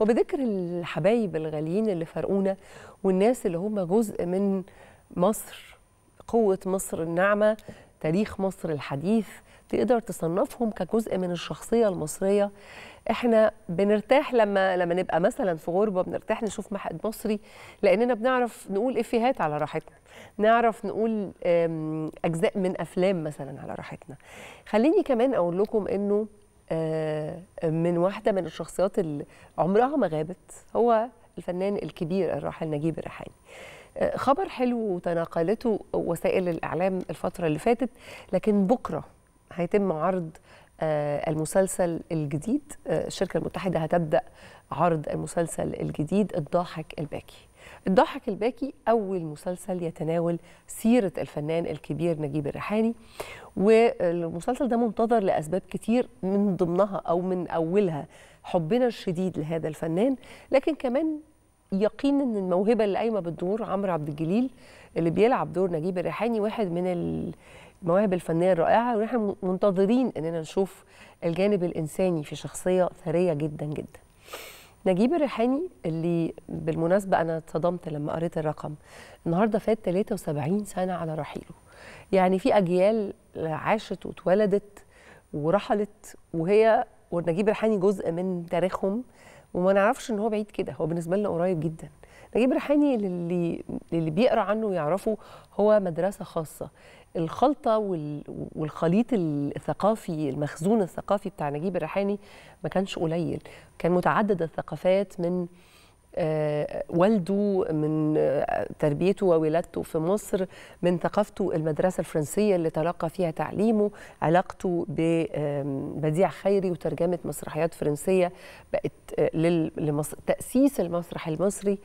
وبذكر الحبايب الغاليين اللي فارقونا والناس اللي هم جزء من مصر قوة مصر الناعمة تاريخ مصر الحديث تقدر تصنفهم كجزء من الشخصية المصرية احنا بنرتاح لما لما نبقى مثلا في غربة بنرتاح نشوف مشهد مصري لأننا بنعرف نقول إفيهات على راحتنا نعرف نقول أجزاء من أفلام مثلا على راحتنا خليني كمان أقول لكم إنه آه، من واحده من الشخصيات اللي عمرها ما غابت هو الفنان الكبير الراحل نجيب الريحاني آه، خبر حلو تناقلته وسائل الاعلام الفتره اللي فاتت لكن بكره هيتم عرض آه، المسلسل الجديد الشركه المتحده هتبدا عرض المسلسل الجديد الضاحك الباكي الضحك الباكي أول مسلسل يتناول سيرة الفنان الكبير نجيب الريحاني والمسلسل ده منتظر لأسباب كتير من ضمنها أو من أولها حبنا الشديد لهذا الفنان لكن كمان يقين ان الموهبه اللي قايمه بالدور عمرو عبد الجليل اللي بيلعب دور نجيب الريحاني واحد من المواهب الفنيه الرائعه ونحن منتظرين اننا نشوف الجانب الانساني في شخصيه ثريه جدا جدا نجيب الريحاني اللي بالمناسبة أنا اتصدمت لما قريت الرقم النهاردة فات 73 سنة على رحيله يعني في أجيال عاشت واتولدت ورحلت وهي ونجيب الريحاني جزء من تاريخهم وما نعرفش ان هو بعيد كده هو بالنسبه لنا قريب جدا نجيب ريحاني للي للي بيقرا عنه ويعرفه هو مدرسه خاصه الخلطه والخليط الثقافي المخزون الثقافي بتاع نجيب الريحاني ما كانش قليل كان متعدد الثقافات من آه، والده من آه، تربيته وولادته في مصر من ثقافته المدرسة الفرنسية اللي تلقى فيها تعليمه علاقته ببديع خيري وترجمة مسرحيات فرنسية بقت آه، تأسيس المسرح المصري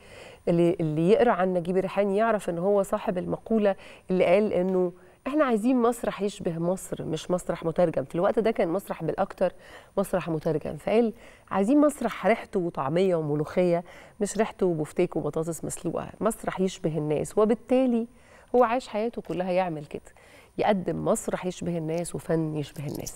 اللي يقرأ عن نجيب ريحان يعرف ان هو صاحب المقولة اللي قال انه احنا عايزين مسرح يشبه مصر مش مسرح مترجم في الوقت ده كان مسرح بالاكتر مسرح مترجم فقال عايزين مسرح ريحته وطعميه وملوخيه مش ريحته بفتيك وبطاطس مسلوقه مسرح يشبه الناس وبالتالي هو عايش حياته كلها يعمل كده يقدم مسرح يشبه الناس وفن يشبه الناس